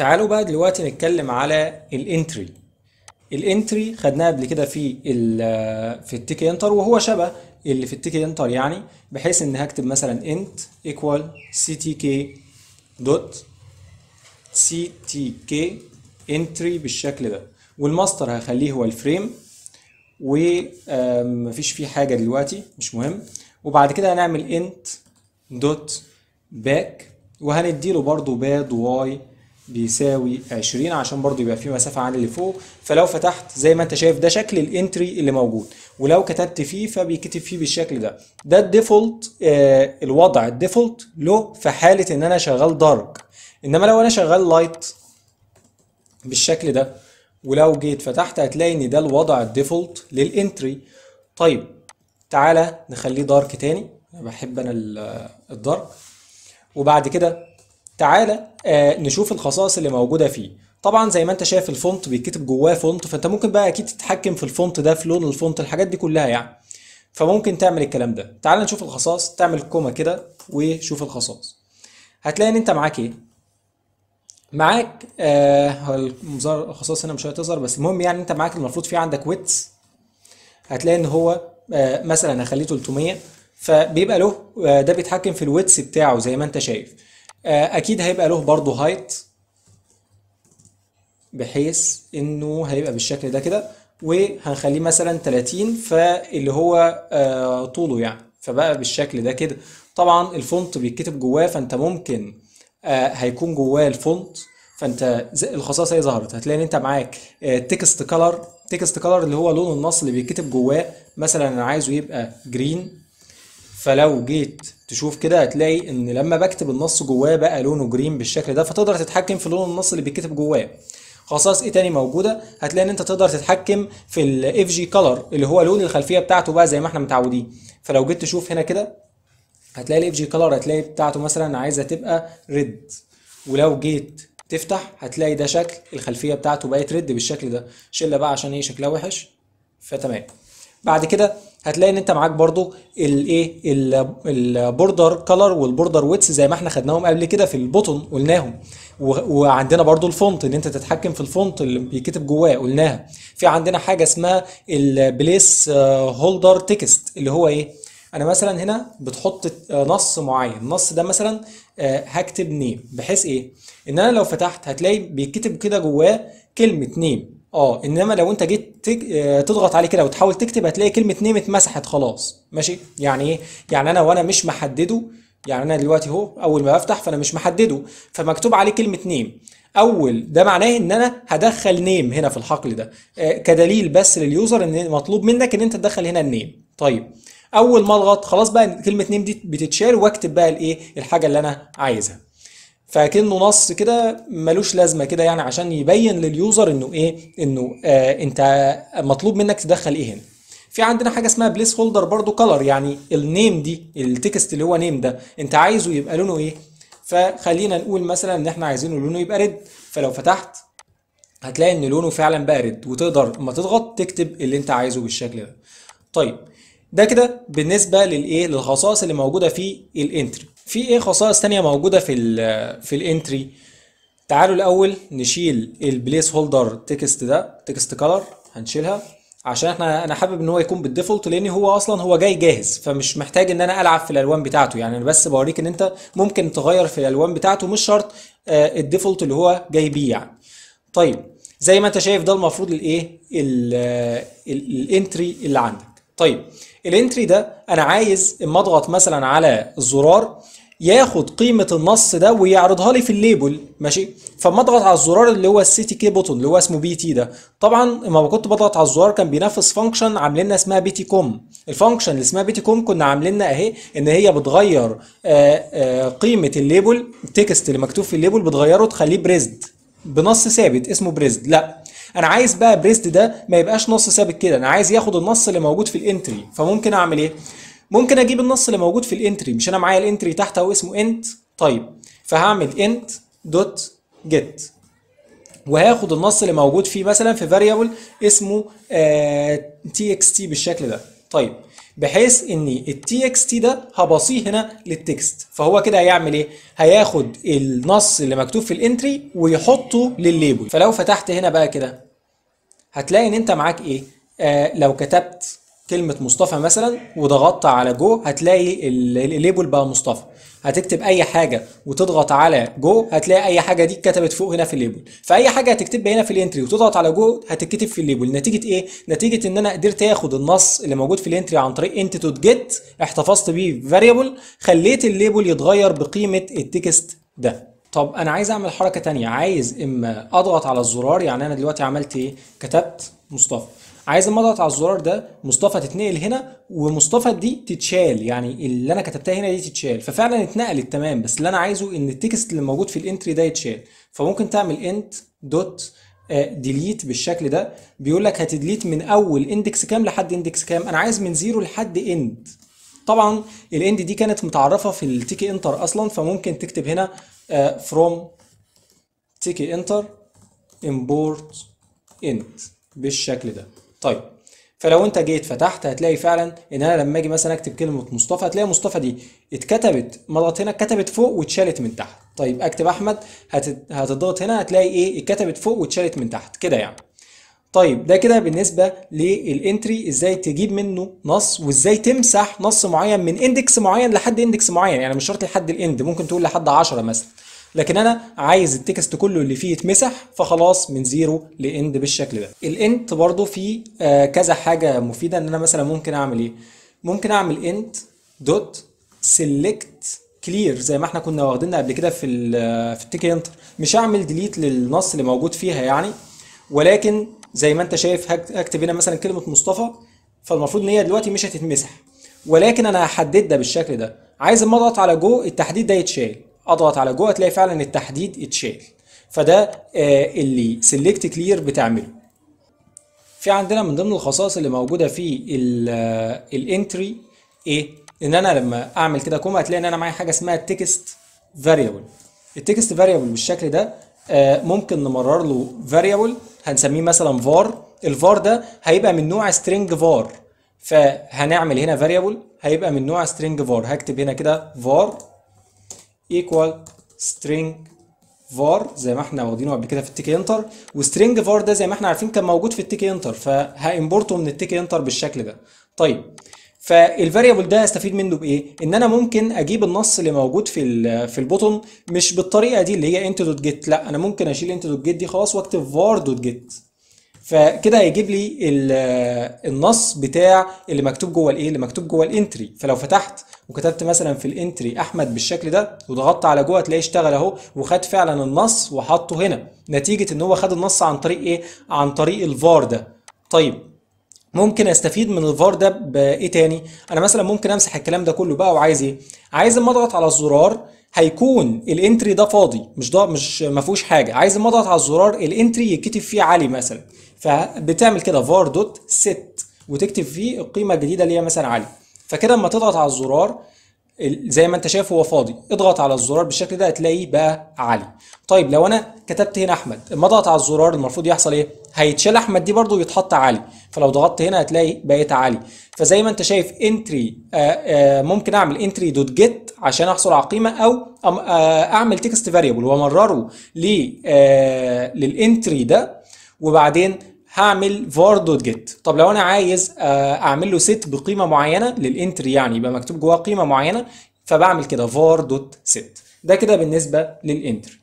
تعالوا بقى دلوقتي نتكلم على الانتري الانتري خدناه قبل كده في في التيك انتر وهو شبه اللي في التيك انتر يعني بحيث ان هكتب مثلا انت ايكوال سي تي كي دوت سي تي كي انتري بالشكل ده والماستر هخليه هو الفريم ومفيش فيه حاجه دلوقتي مش مهم وبعد كده هنعمل انت دوت باك وهنديله برضو باد واي بيساوي 20 عشان برضو يبقى في مسافه عن اللي فوق فلو فتحت زي ما انت شايف ده شكل الانتري اللي موجود ولو كتبت فيه فبيكتب فيه بالشكل ده ده الديفولت آه الوضع الديفولت له في حاله ان انا شغال دارك انما لو انا شغال لايت بالشكل ده ولو جيت فتحت هتلاقي ان ده الوضع الديفولت للانتري طيب تعالى نخليه دارك تاني بحب انا الدارك وبعد كده تعالى آه، نشوف الخصائص اللي موجوده فيه طبعا زي ما انت شايف الفونت بيتكتب جواه فونت فانت ممكن بقى اكيد تتحكم في الفونت ده في لون الفونت الحاجات دي كلها يعني فممكن تعمل الكلام ده تعال نشوف الخصائص تعمل كوما كده وشوف الخصائص هتلاقي ان انت معاك ايه معاك آه الخصائص هنا مش هتظهر بس المهم يعني انت معاك المفروض في عندك ويتس هتلاقي ان هو آه مثلا هخليه 300 فبيبقى له آه ده بيتحكم في الويتس بتاعه زي ما انت شايف آه، اكيد هيبقى له برضه هايت بحيث انه هيبقى بالشكل ده كده وهنخليه مثلا 30 فاللي هو آه، طوله يعني فبقى بالشكل ده كده طبعا الفونت بيتكتب جواه فانت ممكن آه، هيكون جواه الفونت فانت الخصائص هي ظهرت هتلاقي ان انت معاك تكست كلر تكست كلر اللي هو لون النص اللي بيتكتب جواه مثلا انا عايزه يبقى جرين فلو جيت تشوف كده هتلاقي ان لما بكتب النص جواه بقى لونه جرين بالشكل ده فتقدر تتحكم في لون النص اللي بيتكتب جواه خصائص ايه تاني موجوده هتلاقي ان انت تقدر تتحكم في الاف جي كلر اللي هو لون الخلفيه بتاعته بقى زي ما احنا متعودين فلو جيت تشوف هنا كده هتلاقي الاف جي كلر هتلاقي بتاعته مثلا عايزه تبقى ريد ولو جيت تفتح هتلاقي ده شكل الخلفيه بتاعته بقت ريد بالشكل ده شله بقى عشان ايه شكلها وحش فتمام بعد كده هتلاقي ان انت معاك برضو الايه البوردر كلر والبوردر ويتس زي ما احنا خدناهم قبل كده في البوتن قلناهم وعندنا برضو الفونت ان انت تتحكم في الفونت اللي بيكتب جواه قلناها في عندنا حاجه اسمها البليس هولدر تكست اللي هو ايه انا مثلا هنا بتحط نص معين النص ده مثلا آه، هكتب نيم بحيث ايه ان انا لو فتحت هتلاقي بيتكتب كده جواه كلمه نيم اه انما لو انت جيت تج... آه، تضغط عليه كده وتحاول تكتب هتلاقي كلمه نيم اتمسحت خلاص ماشي يعني ايه يعني انا وانا مش محدده يعني انا دلوقتي اهو اول ما بفتح فانا مش محدده فمكتوب عليه كلمه نيم اول ده معناه ان انا هدخل نيم هنا في الحقل ده آه، كدليل بس لليوزر ان مطلوب منك ان انت تدخل هنا النيم طيب اول ما اضغط خلاص بقى كلمه نيم دي بتتشال واكتب بقى الايه الحاجه اللي انا عايزها فكأنه نص كده ملوش لازمه كده يعني عشان يبين لليوزر انه ايه انه آه انت مطلوب منك تدخل ايه هنا في عندنا حاجه اسمها بليس هولدر برضو كلر يعني النيم دي التكست اللي هو نيم ده انت عايزه يبقى لونه ايه فخلينا نقول مثلا ان احنا عايزينه لونه يبقى ريد فلو فتحت هتلاقي ان لونه فعلا بقى ريد وتقدر اما تضغط تكتب اللي انت عايزه بالشكل ده طيب ده كده بالنسبه للايه للخصائص اللي موجوده في الانتري في ايه خصائص ثانيه موجوده في الـ في الانتري تعالوا الاول نشيل البليس هولدر تكست ده تكست كلر هنشيلها عشان احنا انا حابب ان هو يكون بالديفولت لان هو اصلا هو جاي جاهز فمش محتاج ان انا العب في الالوان بتاعته يعني انا بس بوريك ان انت ممكن تغير في الالوان بتاعته مش شرط آه الديفولت اللي هو جاي بيه يعني طيب زي ما انت شايف ده المفروض الايه الانتري آه، اللي عندك طيب الانتري ده انا عايز اما اضغط مثلا على الزرار ياخد قيمه النص ده ويعرضها لي في الليبل ماشي فاما اضغط على الزرار اللي هو السي تي كي بوتون اللي هو اسمه بي تي ده طبعا اما كنت بضغط على الزرار كان بينفذ فانكشن عاملينها اسمها بي تي كوم الفانكشن اللي اسمها بي تي كوم كنا عاملينها اهي ان هي بتغير آآ آه، آآ آه، قيمه الليبل التكست اللي مكتوب في الليبل بتغيره تخليه بريزد بنص ثابت اسمه بريزد لا انا عايز بقى بريست ده ما يبقاش نص ثابت كده انا عايز ياخد النص اللي موجود في الانتري فممكن اعمل ايه ممكن اجيب النص اللي موجود في الانتري مش انا معايا الانتري تحت او اسمه انت طيب فهعمل انت دوت جيت وهاخد النص اللي موجود فيه مثلا في فاريبل اسمه تي اكس تي بالشكل ده طيب بحيث ان التي اكس تي ده هبصيه هنا للتكست فهو كده هيعمل ايه هياخد النص اللي مكتوب في الانتري ويحطه للليبل فلو فتحت هنا بقى كده هتلاقي ان انت معاك ايه آه لو كتبت كلمه مصطفى مثلا وضغطت على جو هتلاقي الليبل بقى مصطفى هتكتب اي حاجه وتضغط على جو هتلاقي اي حاجه دي اتكتبت فوق هنا في الليبل فاي حاجه هتكتبها هنا في الانتري وتضغط على جو هتتكتب في الليبل نتيجه ايه نتيجه ان انا قدرت اخد النص اللي موجود في الانتري عن طريق انت دوت جيت احتفظت بيه فاريبل خليت الليبل يتغير بقيمه التكست ده طب انا عايز اعمل حركه تانية عايز اما اضغط على الزرار يعني انا دلوقتي عملت ايه كتبت مصطفى عايز اما اضغط على الزرار ده مصطفى تتنقل هنا ومصطفى دي تتشال يعني اللي انا كتبتها هنا دي تتشال ففعلا اتنقلت تمام بس اللي انا عايزه ان التكست اللي موجود في الانتري ده يتشال فممكن تعمل انت دوت ديليت بالشكل ده بيقول لك هتديليت من اول اندكس كام لحد اندكس كام انا عايز من زيرو لحد اند طبعا الاند دي كانت متعرفه في التيكي انتر اصلا فممكن تكتب هنا فروم تيكي انتر امبورت اند بالشكل ده طيب فلو انت جيت فتحت هتلاقي فعلا ان انا لما اجي مثلا اكتب كلمه مصطفى هتلاقي مصطفى دي اتكتبت مرات هنا اتكتبت فوق واتشالت من تحت طيب اكتب احمد هتضغط هنا هتلاقي ايه اتكتبت فوق واتشالت من تحت كده يعني طيب ده كده بالنسبه للانتري ازاي تجيب منه نص وازاي تمسح نص معين من اندكس معين لحد اندكس معين يعني مش شرط لحد الاند ممكن تقول لحد 10 مثلا لكن انا عايز التكست كله اللي فيه يتمسح فخلاص من زيرو لاند بالشكل ده الانت برضو فيه آه، كذا حاجه مفيده ان انا مثلا ممكن اعمل ايه ممكن اعمل انت دوت سيلكت كلير زي ما احنا كنا واخدينها قبل كده في آه، في التيك انتر مش هعمل ديليت للنص اللي موجود فيها يعني ولكن زي ما انت شايف هكتب هنا مثلا كلمه مصطفى فالمفروض ان هي دلوقتي مش هتتمسح ولكن انا هحدد ده بالشكل ده عايز اما اضغط على جو التحديد ده يتشال اضغط على جوه هتلاقي فعلا التحديد اتشال فده آه، اللي سيلكت كلير بتعمله في عندنا من ضمن الخصائص اللي موجوده في الانتري آه، ايه ان انا لما اعمل كده كوم هتلاقي ان انا معايا حاجه اسمها تكست فاريبل التكست فاريبل بالشكل ده آه، ممكن نمرر له فاريبل هنسميه مثلا فار الفار ده هيبقى من نوع string var فهنعمل هنا فاريبل هيبقى من نوع string var هكتب هنا كده var ايكوال سترينج var زي ما احنا واخدينه قبل كده في التيك انتر وسترينج var ده زي ما احنا عارفين كان موجود في التيك انتر فهامبورته من التيك انتر بالشكل ده طيب فالفاريبل ده هستفيد منه بايه ان انا ممكن اجيب النص اللي موجود في في البوتون مش بالطريقه دي اللي هي انت دوت جيت لا انا ممكن اشيل انت دوت جيت دي خلاص واكتب var دوت جيت فكده هيجيب لي النص بتاع اللي مكتوب جوه الايه اللي مكتوب جوه الانتري فلو فتحت وكتبت مثلا في الانتري احمد بالشكل ده وضغطت على جوه تلاقيه اشتغل اهو وخد فعلا النص وحطه هنا نتيجه ان هو خد النص عن طريق ايه عن طريق الفار ده طيب ممكن استفيد من الفار ده بايه تاني انا مثلا ممكن امسح الكلام ده كله بقى وعايز ايه عايز اما اضغط على الزرار هيكون الانتري ده فاضي مش ده مش ما فيهوش حاجه عايز اما اضغط على الزرار الانتري يتكتب فيه علي مثلا فبتعمل كده var دوت set وتكتب فيه القيمه الجديده اللي هي مثلا علي فكده اما تضغط على الزرار زي ما انت شايف هو فاضي اضغط على الزرار بالشكل ده هتلاقيه بقى علي طيب لو انا كتبت هنا احمد اما اضغط على الزرار المفروض يحصل ايه هيتشال احمد دي برده ويتحط علي فلو ضغطت هنا هتلاقي بقيت علي فزي ما انت شايف انتري آه، آه، ممكن اعمل انتري دوت جيت عشان احصل على قيمه او آه، اعمل تكست فاريبل وامرره للانتري ده وبعدين هعمل فار دوت جيت طب لو انا عايز آه، اعمل له ست بقيمه معينه للانتري يعني يبقى مكتوب جواه قيمه معينه فبعمل كده فار دوت ست ده كده بالنسبه للانتري